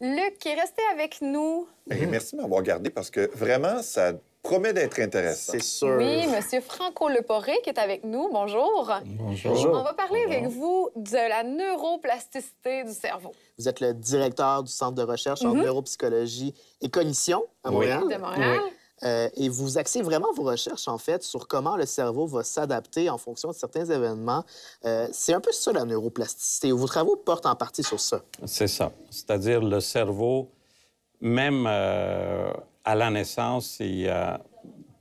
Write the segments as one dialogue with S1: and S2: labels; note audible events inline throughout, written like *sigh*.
S1: Luc qui est resté avec nous.
S2: Ben, merci de m'avoir gardé parce que vraiment, ça promet d'être intéressant. C'est sûr. Oui,
S1: M. Franco Leporé qui est avec nous. Bonjour.
S3: Bonjour. On va
S1: parler avec vous de la neuroplasticité du cerveau.
S3: Vous êtes le directeur du Centre de recherche en mhm. neuropsychologie et cognition à Montréal. Oui, de Montréal. Euh, et vous axez vraiment vos recherches, en fait, sur comment le cerveau va s'adapter en fonction de certains événements. Euh, c'est un peu ça, la neuroplasticité. Vos travaux portent en partie sur ça.
S4: C'est ça. C'est-à-dire le cerveau, même euh, à la naissance, il y a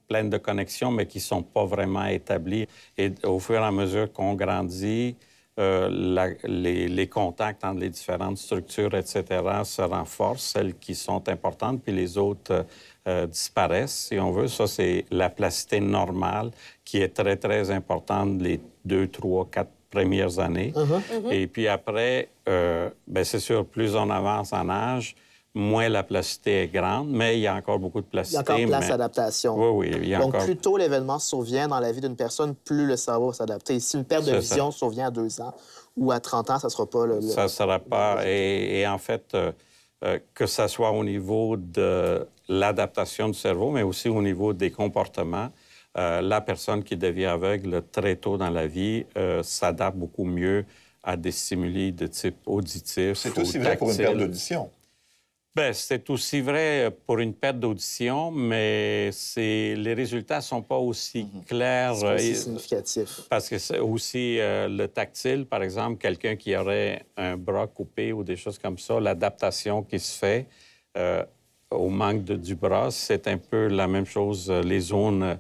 S4: plein de connexions, mais qui ne sont pas vraiment établies. Et au fur et à mesure qu'on grandit, euh, les, contacts entre les différentes structures, etc., se renforcent, celles qui sont importantes, puis les autres euh, euh, disparaissent, si on veut. Ça, c'est la placité normale qui est très, très importante les deux, trois, quatre premières années. Uh-huh. Et puis après, euh, ben, c'est sûr, plus on avance en âge, moins la plasticité est grande, mais il y a encore beaucoup de plasticité. Il y a encore place mais... Oui, oui. Il y a Donc, plus
S3: tôt l'événement survient dans la vie d'une personne, plus le cerveau va s'adapter. Si une perte de vision survient à deux ans ou à 30 ans, ça ne sera pas le... Ça ne sera
S4: pas. Et, en fait, euh, euh, que ce soit au niveau de l'adaptation du cerveau, mais aussi au niveau des comportements, euh, la personne qui devient aveugle très tôt dans la vie s'adapte beaucoup mieux à des stimuli de type auditif.
S2: C'est aussi vrai pour une perte d'audition.
S4: Ben, c'est aussi vrai pour une perte d'audition, mais les résultats sont pas aussi mhm. clairs. C'est euh,
S3: significatif.
S4: Parce que c'est aussi euh, le tactile, par exemple, quelqu'un qui aurait un bras coupé ou des choses comme ça, l'adaptation qui se fait euh, au manque de, du bras, c'est un peu la même chose. Les zones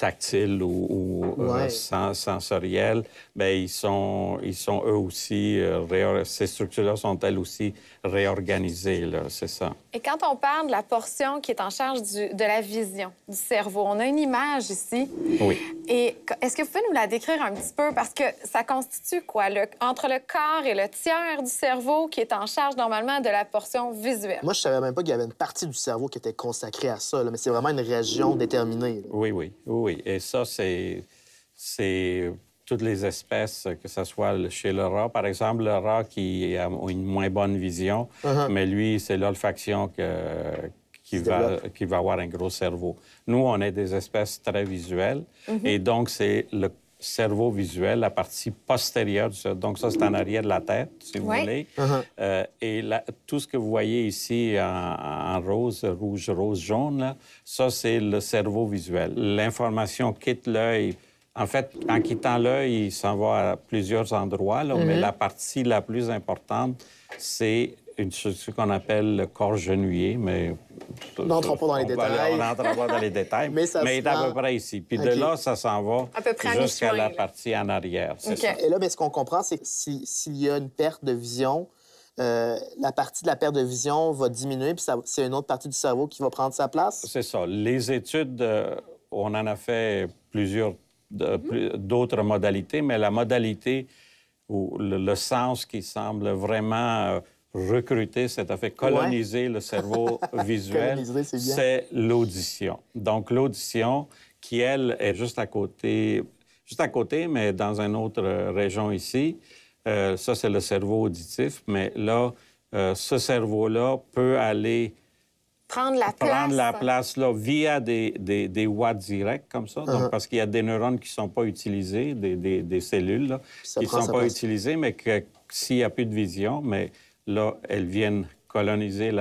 S4: tactiles ou, euh, sensoriels, bien, ils sont, ils sont eux aussi, euh, ces structures-là sont elles aussi réorganisées, c'est ça.
S1: Et quand on parle de la portion qui est en charge de la vision du cerveau, on a une image ici. Oui. Et est-ce que vous pouvez nous la décrire un petit peu? Parce que ça constitue quoi? Le, entre le corps et le tiers du cerveau qui est en charge normalement de la portion visuelle.
S3: Moi, je savais même pas qu'il y avait une partie du cerveau qui était consacrée à ça, là, mais c'est vraiment une région déterminée. Oui, oui, oui. Et ça,
S4: c'est toutes les espèces, que ce soit chez le rat, par exemple, le rat qui a une moins bonne vision, uh-huh. mais lui, c'est l'olfaction que, qui va, qui va avoir un gros cerveau. Nous, on est des espèces très visuelles, uh-huh. et donc c'est le cerveau visuel, la partie postérieure Donc, ça, c'est en arrière de la tête, si vous voulez. Uh-huh. Euh, et tout ce que vous voyez ici en, rose, rouge, rose, jaune, ça, c'est le cerveau visuel. L'information quitte l'œil. En fait, en quittant l'œil, il s'en va à plusieurs endroits, mais mm-hmm. la partie la plus importante, c'est une, ce qu'on appelle le corps genouillé, mais on n'entre pas dans les détails. on dans les détails, mais, il est à peu près ici. Puis de là, ça s'en va jusqu'à la partie en arrière.
S3: Et là, mais ce qu'on comprend, c'est que s'il y a une perte de vision, euh, la partie de la perte de vision va diminuer, puis c'est une autre partie du cerveau qui va prendre sa place?
S4: C'est ça. Les études, euh, on en a fait plusieurs mhm. d'autres modalités, mais la modalité ou le, sens qui semble vraiment... Euh, recruter, c'est-à-dire coloniser le cerveau *laughs* visuel, c'est l'audition. Donc l'audition qui, elle, est juste à côté, juste à côté, mais dans une autre euh, région ici. Euh, ça, c'est le cerveau auditif, mais là, euh, ce cerveau-là peut aller
S1: prendre la prendre place, la
S4: place là, via des, des, des voies directes comme ça, uh-huh. parce qu'il y a des neurones qui ne sont pas utilisés, des, des, des cellules là, qui ne sont pas utilisées, mais que s'il n'y a plus de vision, mais là, elles viennent coloniser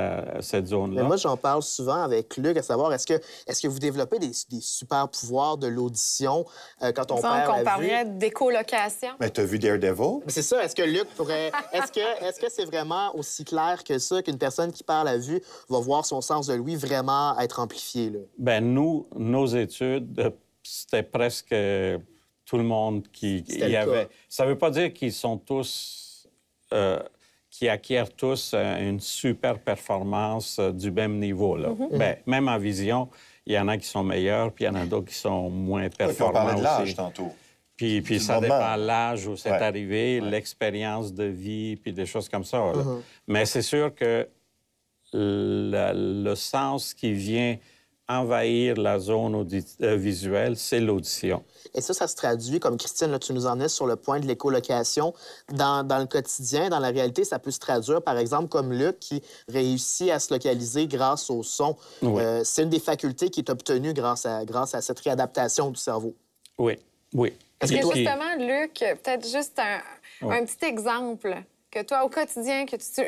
S4: cette zone-là. Moi, j'en
S3: parle souvent avec Luc, à savoir, est-ce que, est que vous développez des, super pouvoirs de l'audition euh, quand on vue Sans qu'on parlait
S1: d'écolocation.
S3: Mais t'as vu Daredevil? C'est ça. Est-ce que Luc pourrait... est-ce que c'est -ce c'est vraiment aussi clair que ça qu'une personne qui parle à vue va voir son sens de lui vraiment être amplifié? Là? Ben nous,
S4: nos études, c'était presque tout le monde qui y avait... Ça Ça veut pas dire qu'ils sont tous... Euh, qui acquièrent tous euh, une super performance euh, du même niveau. Là. Mhm. Ben, même en vision, il y en a qui sont meilleurs, puis il y en a d'autres qui sont moins performants. aussi. on de l'âge tantôt. Puis, puis ça dépend l'âge où c'est arrivé, l'expérience de vie, puis des choses comme ça. Mhm. Mais c'est sûr que le, le, sens qui vient envahir la zone euh, visuelle, c'est l'audition.
S3: Et ça, ça se traduit, comme Christine, là, tu nous en es sur le point de l'écolocation. Dans, dans, le quotidien, dans la réalité, ça peut se traduire, par exemple, comme Luc qui réussit à se localiser grâce au son. Euh, c'est une des facultés qui est obtenue grâce à, grâce à cette réadaptation du cerveau. Oui, oui. Est-ce que justement,
S1: Luc, peut-être juste un, un petit exemple que toi, au quotidien, que tu,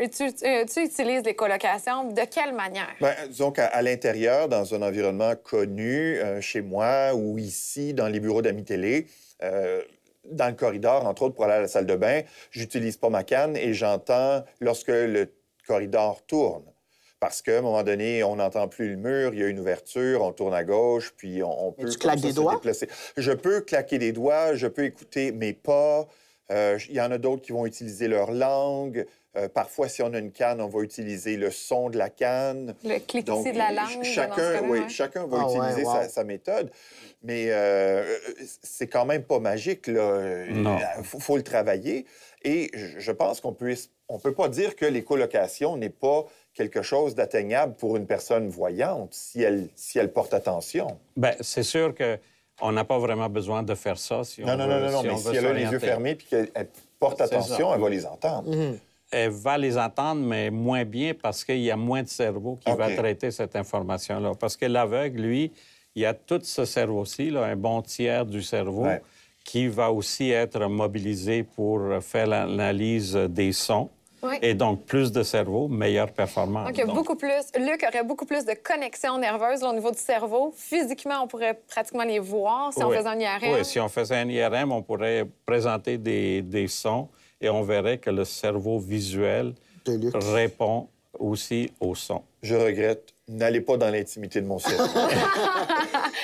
S1: euh, utilises les colocations, de quelle manière? Bien,
S2: disons qu'à à, l'intérieur, dans un environnement connu, euh, chez moi ou ici, dans les bureaux d'Ami Télé, euh, dans le corridor, entre autres, pour aller à la salle de bain, j'utilise pas ma canne et j'entends lorsque le corridor tourne parce qu'à un moment donné, on n'entend plus le mur, il y a une ouverture, on tourne à gauche, puis on, peut tu claques des doigts? Je peux claquer des doigts, je peux écouter mes pas, euh, il y en a d'autres qui vont utiliser leur langue. Euh, parfois, si on a une canne, on va utiliser le son de la canne. Le cliquetis de la langue. Chacun, chacun va ah utiliser sa, méthode. Mais euh, c'est quand même pas magique. Il faut, le travailler. Et je pense qu'on ne on peut pas dire que les colocations n'est pas quelque chose d'atteignable pour une personne voyante si elle, si elle porte attention.
S4: Bien, c'est sûr que on n'a pas vraiment besoin de faire ça. Si on non, veut, non, non, si mais si elle a les yeux fermés
S2: puis qu'elle porte attention, elle va les entendre. Mhm.
S4: Elle va les entendre, mais moins bien parce qu'il y a moins de cerveau qui va traiter cette information-là. Parce que l'aveugle, lui, il y a tout ce cerveau-ci, un bon tiers du cerveau, qui va aussi être mobilisé pour faire l'analyse des sons. Et donc, plus de cerveau, meilleure performance. Donc,
S1: beaucoup plus. Luc aurait beaucoup plus de connexions nerveuses au niveau du cerveau. Physiquement, on pourrait pratiquement les voir si on faisait un IRM. Oui,
S4: si on faisait un IRM, on pourrait présenter des, des sons et on verrait que le
S2: cerveau visuel répond aussi au son. Je regrette N'allez pas dans l'intimité de mon cerveau. *laughs*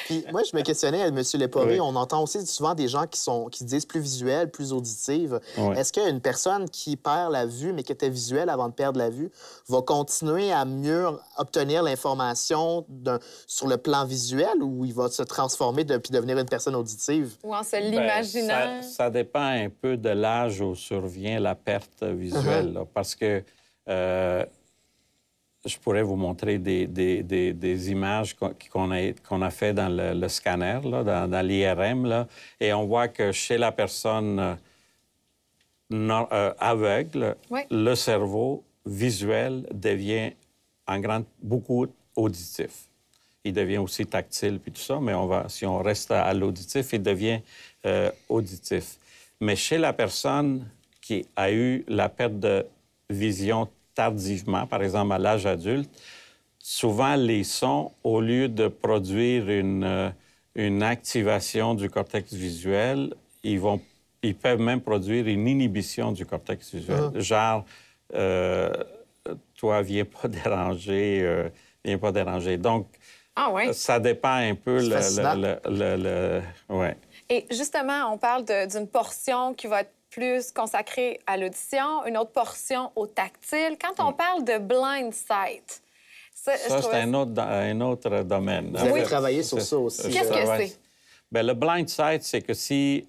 S3: Puis moi, je me questionnais, euh, M. Leporé, on entend aussi souvent des gens qui sont se disent plus visuels, plus auditives. Est-ce qu'une personne qui perd la vue, mais qui était visuelle avant de perdre la vue, va continuer à mieux obtenir l'information sur le plan visuel ou il va se transformer de, puis devenir une personne auditive?
S1: Ou en se ben, l'imaginant? Ça,
S4: dépend un peu de l'âge où survient la perte visuelle, uh-huh. parce que... Euh, je pourrais vous montrer des, images qu'on a, qu'on a fait dans le, scanner, dans, l'IRM, et on voit que chez la personne euh, euh, aveugle, le cerveau visuel devient en grande, beaucoup auditif. Il devient aussi tactile, puis tout ça, mais on va, si on reste à, l'auditif, il devient euh, auditif. Mais chez la personne qui a eu la perte de vision tardivement, par exemple à l'âge adulte, souvent les sons, au lieu de produire une, euh, une activation du cortex visuel, ils, vont, ils peuvent même produire une inhibition du cortex visuel. Ah. Genre, euh, toi, viens pas *laughs* déranger, euh, viens pas déranger. Donc, ah ça dépend un peu le,
S1: Et justement, on parle d'une portion qui va être plus consacré à l'audition, une autre portion au tactile. Quand on parle de blind sight, ça, ça c'est un
S4: autre, domaine. Vous avez travaillé sur ça aussi. Hein? Qu'est-ce que c'est? Bien, le blind sight, c'est que si,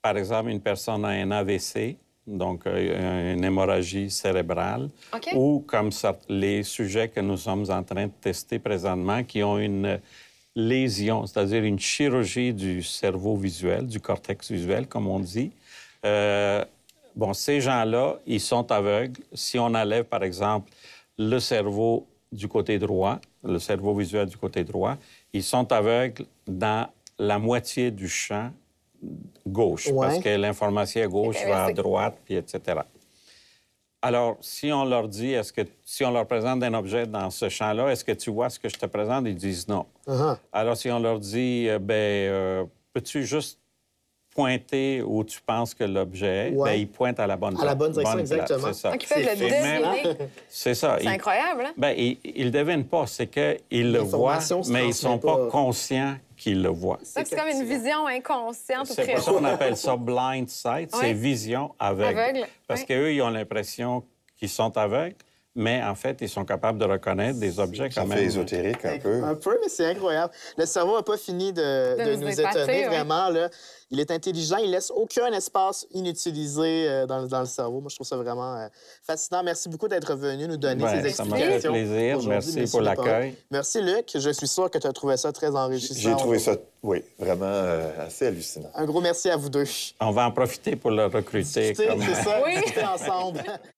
S4: par exemple, une personne a un AVC, donc euh, une hémorragie cérébrale, ou comme les sujets que nous sommes en train de tester présentement qui ont une lésion, c'est-à-dire une chirurgie du cerveau visuel, du cortex visuel, comme on dit, euh, bon, ces gens-là, ils sont aveugles. Si on enlève, par exemple, le cerveau du côté droit, le cerveau visuel du côté droit, ils sont aveugles dans la moitié du champ gauche, parce que l'information à gauche va à droite, puis etc. Alors, si on leur dit, est-ce que si on leur présente un objet dans ce champ-là, est-ce que tu vois ce que je te présente? Ils disent non. Uh-huh. Alors, si on leur dit, euh, ben, euh, peux-tu juste pointer où tu penses que l'objet est, ben, il pointe à la bonne À la bonne direction, exactement. C'est ça. Donc, ah, le deviner. Hein? Hein, c'est ça. C'est
S1: incroyable. Hein?
S4: Ben, ils ne il devinent pas. C'est qu'ils le voient, mais ils ne sont pas, conscients qu'ils le voient. C'est
S1: comme une vision inconsciente. C'est pour ça qu'on appelle ça
S4: blind sight. C'est vision aveugle. Parce qu'eux, ils ont l'impression qu'ils sont aveugles mais en fait, ils sont capables de reconnaître des objets quand ça même. fait
S2: ésotérique
S3: un peu. Un peu, mais c'est incroyable. Le cerveau n'a pas fini de, nous, étonner, vraiment. Là. Il est intelligent, il laisse aucun espace inutilisé euh, dans, le cerveau. Moi, je trouve ça vraiment euh, fascinant. Merci beaucoup d'être venu nous donner ces explications. Ça m'a fait plaisir. Merci pour l'accueil. Merci, Luc. Je suis sûr que tu as trouvé ça très enrichissant. J'ai trouvé ça,
S2: oui, vraiment euh, assez
S3: hallucinant. Un gros merci à vous deux. On va en profiter pour le recruter. comme... c'est ça, oui. ensemble.
S1: *laughs*